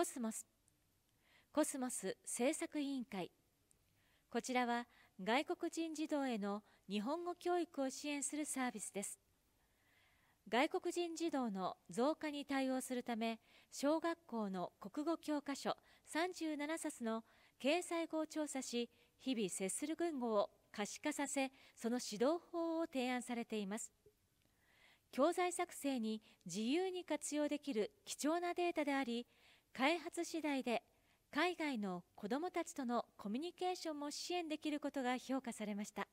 コスモスコスモス政策委員会こちらは外国人児童への日本語教育を支援するサービスです外国人児童の増加に対応するため小学校の国語教科書37冊の掲載後を調査し日々接する言語を可視化させその指導法を提案されています教材作成に自由に活用できる貴重なデータであり開発次第で海外の子どもたちとのコミュニケーションも支援できることが評価されました。